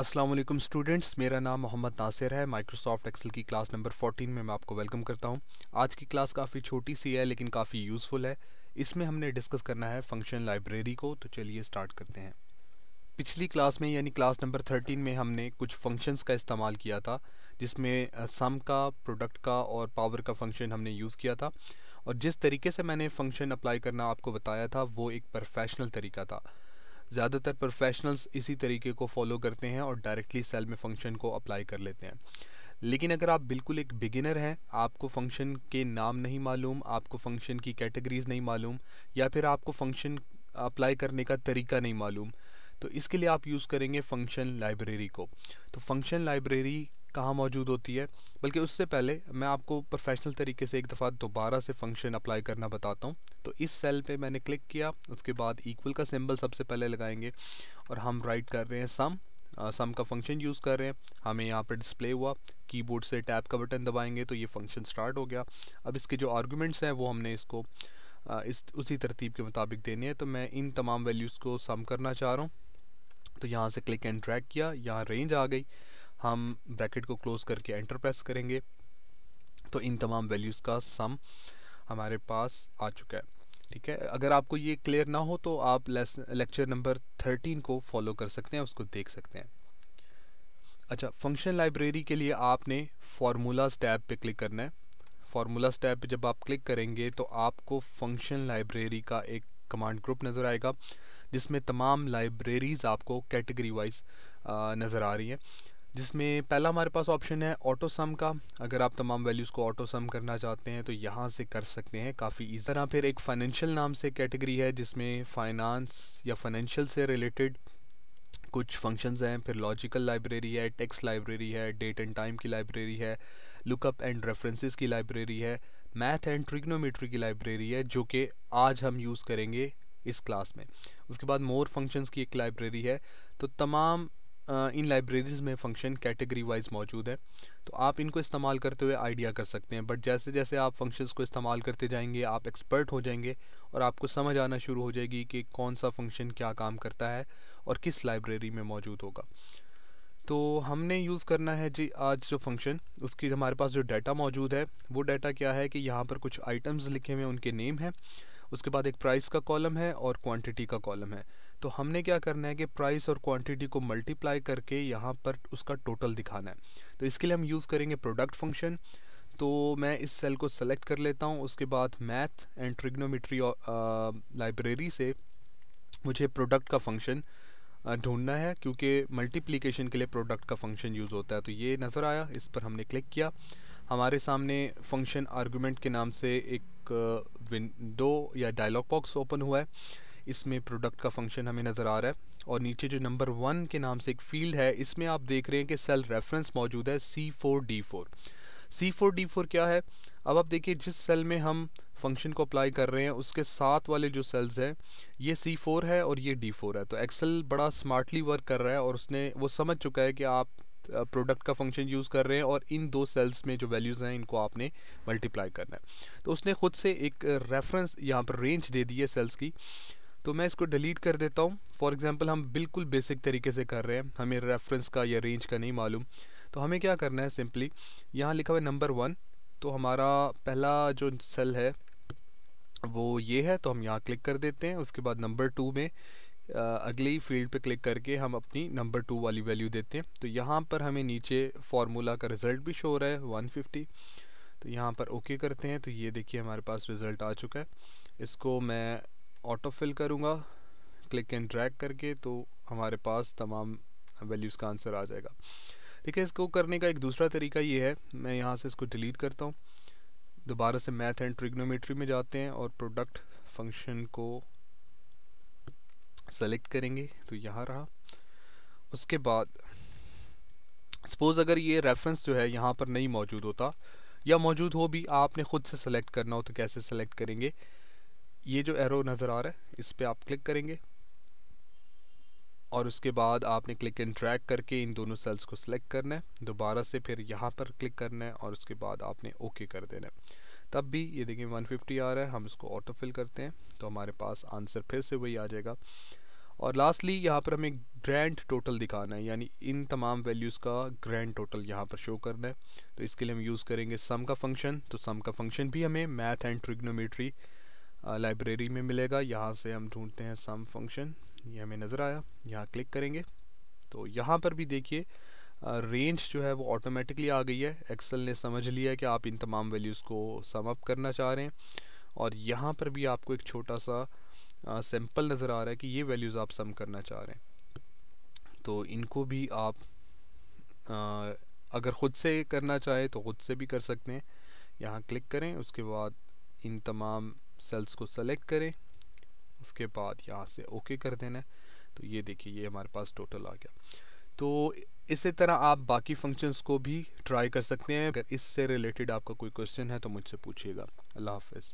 Aslam students मेरा नाम मोहम्मद नासिर है माइक्रोसॉफ्ट एक्सेल की क्लास नंबर 14 में मैं आपको वेलकम करता हूं आज की क्लास काफ़ी छोटी सी है लेकिन काफ़ी यूज़फुल है इसमें हमने डिस्कस करना है फंक्शन लाइब्रेरी को तो चलिए स्टार्ट करते हैं पिछली क्लास में यानी क्लास नंबर 13 में हमने कुछ फंक्शंस का इस्तेमाल किया था जिसमें सम का प्रोडक्ट का और पावर का फंक्शन हमने यूज़ किया था और जिस तरीके से मैंने फंक्शन अप्लाई करना आपको बताया था वो एक प्रोफेशनल तरीका था ज़्यादातर प्रोफेशनल्स इसी तरीके को फॉलो करते हैं और डायरेक्टली सेल में फंक्शन को अप्लाई कर लेते हैं लेकिन अगर आप बिल्कुल एक बिगिनर हैं आपको फंक्शन के नाम नहीं मालूम आपको फंक्शन की कैटेगरीज नहीं मालूम या फिर आपको फंक्शन अप्लाई करने का तरीका नहीं मालूम तो इसके लिए आप यूज़ करेंगे फंक्शन लाइब्रेरी को तो फंक्शन लाइब्रेरी कहाँ मौजूद होती है बल्कि उससे पहले मैं आपको प्रोफेशनल तरीके से एक दफ़ा दोबारा से फंक्शन अप्लाई करना बताता हूँ तो इस सेल पे मैंने क्लिक किया उसके बाद इक्वल का सिंबल सबसे पहले लगाएंगे और हम राइट कर रहे हैं सम सम का फंक्शन यूज़ कर रहे हैं हमें यहाँ पर डिस्प्ले हुआ कीबोर्ड से टैप का बटन दबाएंगे तो ये फंक्शन स्टार्ट हो गया अब इसके जो आर्गूमेंट्स हैं वो हमने इसको इस उसी तरतीब के मुताबिक देने हैं तो मैं इन तमाम वैल्यूज़ को सम करना चाह रहा हूँ तो यहाँ से क्लिक एंड ट्रैक किया यहाँ रेंज आ गई हम ब्रैकेट को क्लोज करके एंटर प्रेस करेंगे तो इन तमाम वैल्यूज़ का सम हमारे पास आ चुका है ठीक है अगर आपको ये क्लियर ना हो तो आप लेक्चर नंबर थर्टीन को फॉलो कर सकते हैं उसको देख सकते हैं अच्छा फंक्शन लाइब्रेरी के लिए आपने फार्मूलाज टैब पे क्लिक करना है फार्मूलाज टैब पे जब आप क्लिक करेंगे तो आपको फंक्शन लाइब्रेरी का एक कमांड ग्रुप नज़र आएगा जिसमें तमाम लाइब्रेरीज़ आपको कैटेगरी वाइज नज़र आ रही हैं जिसमें पहला हमारे पास ऑप्शन है ऑटो सम का अगर आप तमाम वैल्यूज़ को ऑटो सम करना चाहते हैं तो यहाँ से कर सकते हैं काफ़ी ईजी तरह फिर एक फाइनेंशियल नाम से कैटेगरी है जिसमें फाइनेंस या फाइनेंशियल से रिलेटेड कुछ फंक्शंस हैं फिर लॉजिकल लाइब्रेरी है टेक्स लाइब्रेरी है डेट एंड टाइम की लाइब्रेरी है लुकअप एंड रेफरेंसेस की लाइब्रेरी है मैथ एंड ट्रिग्नोमेट्री की लाइब्रेरी है जो कि आज हम यूज़ करेंगे इस क्लास में उसके बाद मोर फंक्शंस की एक लाइब्रेरी है तो तमाम इन लाइब्रेरीज़ में फंक्शन कैटेगरी वाइज मौजूद है तो आप इनको इस्तेमाल करते हुए आइडिया कर सकते हैं बट जैसे जैसे आप फंक्शंस को इस्तेमाल करते जाएंगे आप एक्सपर्ट हो जाएंगे और आपको समझ आना शुरू हो जाएगी कि कौन सा फंक्शन क्या काम करता है और किस लाइब्रेरी में मौजूद होगा तो हमने यूज़ करना है जी आज जो फंक्शन उसकी हमारे पास जो डाटा मौजूद है वो डाटा क्या है कि यहाँ पर कुछ आइटम्स लिखे हुए उनके नेम हैं उसके बाद एक प्राइस का कॉलम है और क्वांटिटी का कॉलम है तो हमने क्या करना है कि प्राइस और क्वांटिटी को मल्टीप्लाई करके यहाँ पर उसका टोटल दिखाना है तो इसके लिए हम यूज़ करेंगे प्रोडक्ट फंक्शन तो मैं इस सेल को सेलेक्ट कर लेता हूँ उसके बाद मैथ एंड ट्रिग्नोमेट्री लाइब्रेरी से मुझे प्रोडक्ट का फंक्शन uh, ढूंढना है क्योंकि मल्टीप्लीकेशन के लिए प्रोडक्ट का फंक्शन यूज़ होता है तो ये नज़र आया इस पर हमने क्लिक किया हमारे सामने फंक्शन आर्गूमेंट के नाम से एक विंडो uh, या डायलॉग बॉक्स ओपन हुआ है इसमें प्रोडक्ट का फंक्शन हमें नज़र आ रहा है और नीचे जो नंबर वन के नाम से एक फील्ड है इसमें आप देख रहे हैं कि सेल रेफरेंस मौजूद है C four D four C four D four क्या है अब आप देखिए जिस सेल में हम फंक्शन को अप्लाई कर रहे हैं उसके साथ वाले जो सेल्स हैं ये सी फोर है और ये डी फोर है तो एक्सेल बड़ा स्मार्टली वर्क कर रहा है और उसने वो समझ चुका है कि आप प्रोडक्ट का फंक्शन यूज़ कर रहे हैं और इन दो सेल्स में जो वैल्यूज़ हैं इनको आपने मल्टीप्लाई करना है तो उसने ख़ुद से एक रेफरेंस यहाँ पर रेंज दे दी है सेल्स की तो मैं इसको डिलीट कर देता हूँ फॉर एग्ज़ाम्पल हम बिल्कुल बेसिक तरीके से कर रहे हैं हमें रेफरेंस का या रेंज का नहीं मालूम तो हमें क्या करना है सिंपली यहाँ लिखा हुआ है नंबर वन तो हमारा पहला जो सेल है वो ये है तो हम यहाँ क्लिक कर देते हैं उसके बाद नंबर टू में अगली फील्ड पे क्लिक करके हम अपनी नंबर टू वाली वैल्यू देते हैं तो यहाँ पर हमें नीचे फार्मूला का रिज़ल्ट भी शो हो रहा है 150 तो यहाँ पर ओके करते हैं तो ये देखिए हमारे पास रिज़ल्ट आ चुका है इसको मैं ऑटो फिल करूँगा क्लिक एंड ड्रैग करके तो हमारे पास तमाम वैल्यूज़ का आंसर आ जाएगा ठीक है इसको करने का एक दूसरा तरीका ये है मैं यहाँ से इसको डिलीट करता हूँ दोबारा से मैथ एंड ट्रिग्नोमेट्री में जाते हैं और प्रोडक्ट फंक्शन को सेलेक्ट करेंगे तो यहाँ रहा उसके बाद सपोज़ अगर ये रेफरेंस जो है यहाँ पर नहीं मौजूद होता या मौजूद हो भी आपने ख़ुद से सेलेक्ट करना हो तो कैसे सेलेक्ट करेंगे ये जो एरो नज़र आ रहा है इस पर आप क्लिक करेंगे और उसके बाद आपने क्लिक एंड ट्रैक करके इन दोनों सेल्स को सिलेक्ट करना है दोबारा से फिर यहाँ पर क्लिक करना है और उसके बाद आपने ओके कर देना है तब भी ये देखें 150 आ रहा है हम इसको ऑटो फिल करते हैं तो हमारे पास आंसर फिर से वही आ जाएगा और लास्टली यहाँ पर हमें ग्रैंड टोटल दिखाना है यानी इन तमाम वैल्यूज़ का ग्रैंड टोटल यहाँ पर शो करना है तो इसके लिए हम यूज़ करेंगे सम का फंक्शन तो सम का फंक्शन भी हमें मैथ एंड ट्रिग्नोमेट्री लाइब्रेरी में मिलेगा यहाँ से हम ढूंढते हैं सम फंक्शन ये हमें नज़र आया यहाँ क्लिक करेंगे तो यहाँ पर भी देखिए रेंज जो है वो ऑटोमेटिकली आ गई है एक्सेल ने समझ लिया कि आप इन तमाम वैल्यूज़ को सम अप करना चाह रहे हैं और यहाँ पर भी आपको एक छोटा सा सैम्पल नज़र आ रहा है कि ये वैल्यूज़ आप सम करना चाह रहे हैं तो इनको भी आप आ, अगर ख़ुद से करना चाहें तो ख़ुद से भी कर सकते हैं यहाँ क्लिक करें उसके बाद इन तमाम सेल्स को सेलेक्ट करें उसके बाद यहाँ से ओके कर देना है तो ये देखिए ये हमारे पास टोटल आ गया तो इसी तरह आप बाकी फंक्शंस को भी ट्राई कर सकते हैं अगर इससे रिलेटेड आपका कोई क्वेश्चन है तो मुझसे पूछिएगा अल्लाह हाफिज़